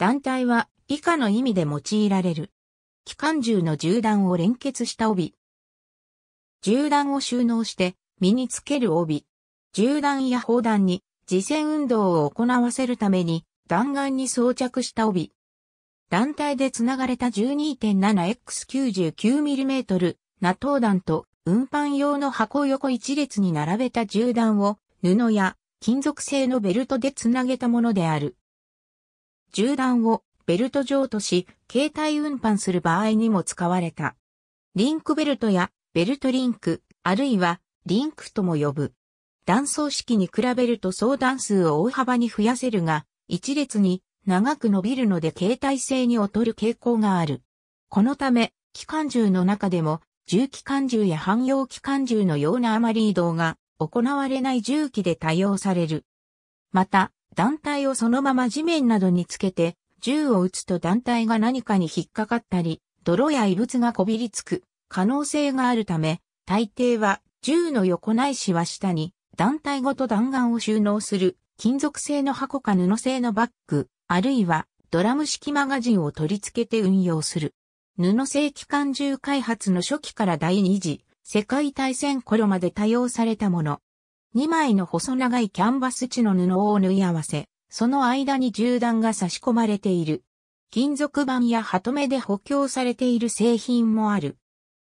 団体は以下の意味で用いられる。機関銃の銃弾を連結した帯。銃弾を収納して身につける帯。銃弾や砲弾に自戦運動を行わせるために弾丸に装着した帯。団体で繋がれた 12.7x99mm ナト弾と運搬用の箱を横一列に並べた銃弾を布や金属製のベルトで繋げたものである。銃弾をベルト上とし、携帯運搬する場合にも使われた。リンクベルトやベルトリンク、あるいはリンクとも呼ぶ。断層式に比べると相談数を大幅に増やせるが、一列に長く伸びるので携帯性に劣る傾向がある。このため、機関銃の中でも、重機関銃や汎用機関銃のようなあまり移動が行われない重機で多用される。また、団体をそのまま地面などにつけて、銃を撃つと団体が何かに引っかかったり、泥や異物がこびりつく可能性があるため、大抵は銃の横ないしは下に団体ごと弾丸を収納する金属製の箱か布製のバッグ、あるいはドラム式マガジンを取り付けて運用する。布製機関銃開発の初期から第二次世界大戦頃まで多用されたもの。2枚の細長いキャンバス地の布を縫い合わせ、その間に銃弾が差し込まれている。金属板やハトメで補強されている製品もある。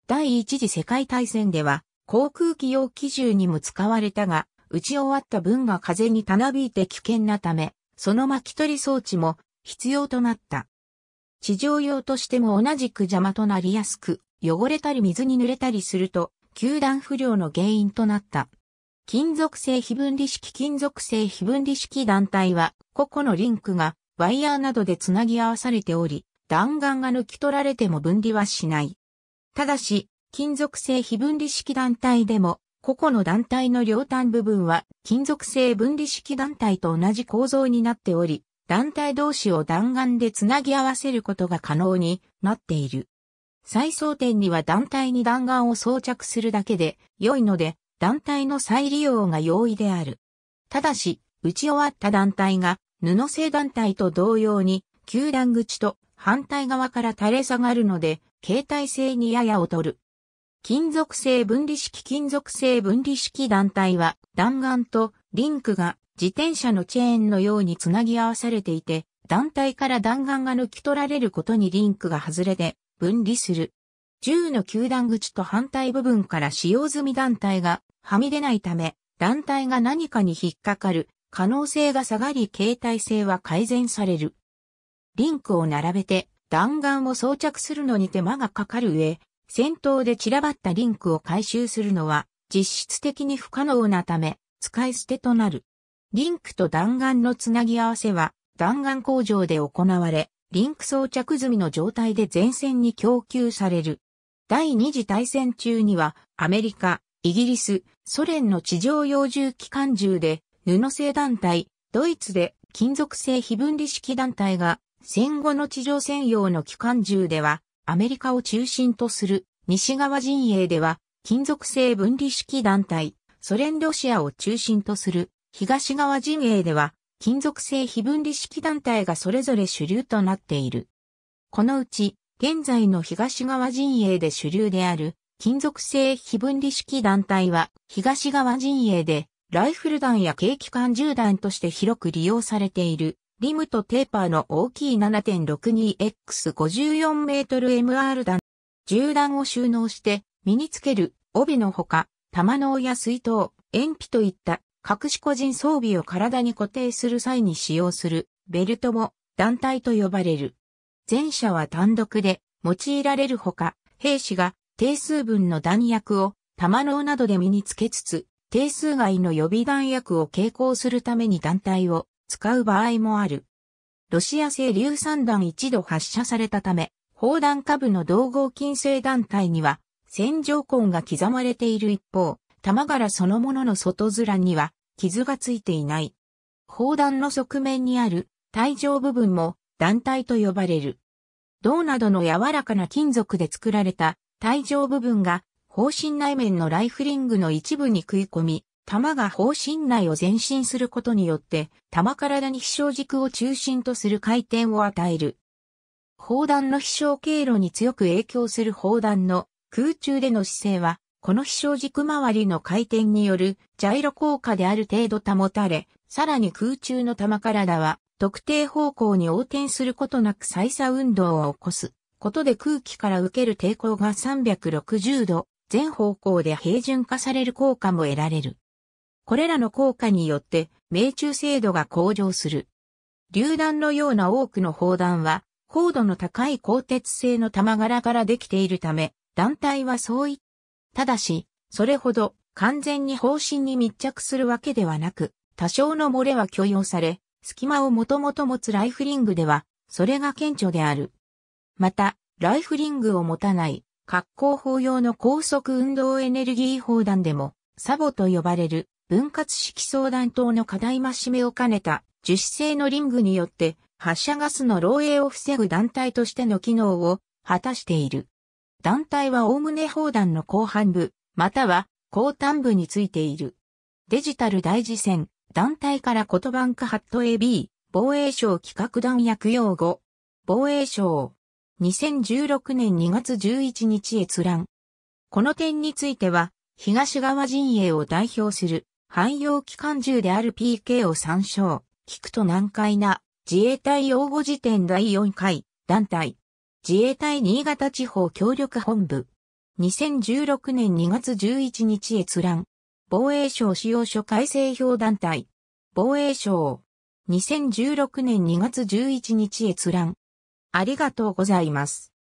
第一次世界大戦では、航空機用機銃にも使われたが、撃ち終わった分が風にたなびいて危険なため、その巻き取り装置も必要となった。地上用としても同じく邪魔となりやすく、汚れたり水に濡れたりすると、球団不良の原因となった。金属性非分離式金属性非分離式団体は、個々のリンクがワイヤーなどでつなぎ合わされており、弾丸が抜き取られても分離はしない。ただし、金属性非分離式団体でも、個々の団体の両端部分は金属性分離式団体と同じ構造になっており、団体同士を弾丸でつなぎ合わせることが可能になっている。再装点には団体に弾丸を装着するだけで良いので、団体の再利用が容易である。ただし、打ち終わった団体が布製団体と同様に、球団口と反対側から垂れ下がるので、携帯性にやや劣る。金属製分離式金属製分離式団体は弾丸とリンクが自転車のチェーンのようにつなぎ合わされていて、団体から弾丸が抜き取られることにリンクが外れて分離する。銃の球団口と反対部分から使用済み団体がはみ出ないため、団体が何かに引っかかる可能性が下がり携帯性は改善される。リンクを並べて弾丸を装着するのに手間がかかる上、戦闘で散らばったリンクを回収するのは実質的に不可能なため使い捨てとなる。リンクと弾丸のつなぎ合わせは弾丸工場で行われ、リンク装着済みの状態で前線に供給される。第二次大戦中にはアメリカ、イギリス、ソ連の地上用住機関銃で布製団体、ドイツで金属製非分離式団体が戦後の地上専用の機関銃ではアメリカを中心とする西側陣営では金属製分離式団体、ソ連ロシアを中心とする東側陣営では金属製非分離式団体がそれぞれ主流となっている。このうち現在の東側陣営で主流である金属製非分離式団体は東側陣営でライフル弾や軽機関銃弾として広く利用されているリムとテーパーの大きい 7.62X54m/MR 弾。銃弾を収納して身につける帯のほか、玉のや水筒、鉛筆といった隠し個人装備を体に固定する際に使用するベルトも団体と呼ばれる。前者は単独で用いられるほか、兵士が定数分の弾薬を弾脳などで身につけつつ、定数外の予備弾薬を携行するために団体を使う場合もある。ロシア製硫酸弾一度発射されたため、砲弾下部の同合金製団体には、戦場痕が刻まれている一方、弾柄そのものの外面には傷がついていない。砲弾の側面にある体上部分も団体と呼ばれる。銅などの柔らかな金属で作られた体状部分が方針内面のライフリングの一部に食い込み、弾が方針内を前進することによって、弾体に飛翔軸を中心とする回転を与える。砲弾の飛翔経路に強く影響する砲弾の空中での姿勢は、この飛翔軸周りの回転によるジャイロ効果である程度保たれ、さらに空中の弾体は特定方向に横転することなく再差運動を起こすことで空気から受ける抵抗が360度全方向で平準化される効果も得られる。これらの効果によって命中精度が向上する。榴弾のような多くの砲弾は高度の高い鋼鉄製の玉柄からできているため、団体はそういた。ただし、それほど完全に方針に密着するわけではなく、多少の漏れは許容され、隙間をもともと持つライフリングでは、それが顕著である。また、ライフリングを持たない、格好法用の高速運動エネルギー砲弾でも、サボと呼ばれる分割式相談等の課題増し目を兼ねた樹脂製のリングによって発射ガスの漏洩を防ぐ団体としての機能を果たしている。団体は概ね砲弾の後半部、または後端部についている。デジタル大事線、団体から言葉んかハット AB、防衛省企画団役用語。防衛省。2016年2月11日閲覧。この点については、東側陣営を代表する、汎用機関銃である PK を参照。聞くと難解な、自衛隊用語辞典第4回、団体。自衛隊新潟地方協力本部。2016年2月11日閲覧。防衛省使用書改正表団体。防衛省。2016年2月11日閲覧。ありがとうございます。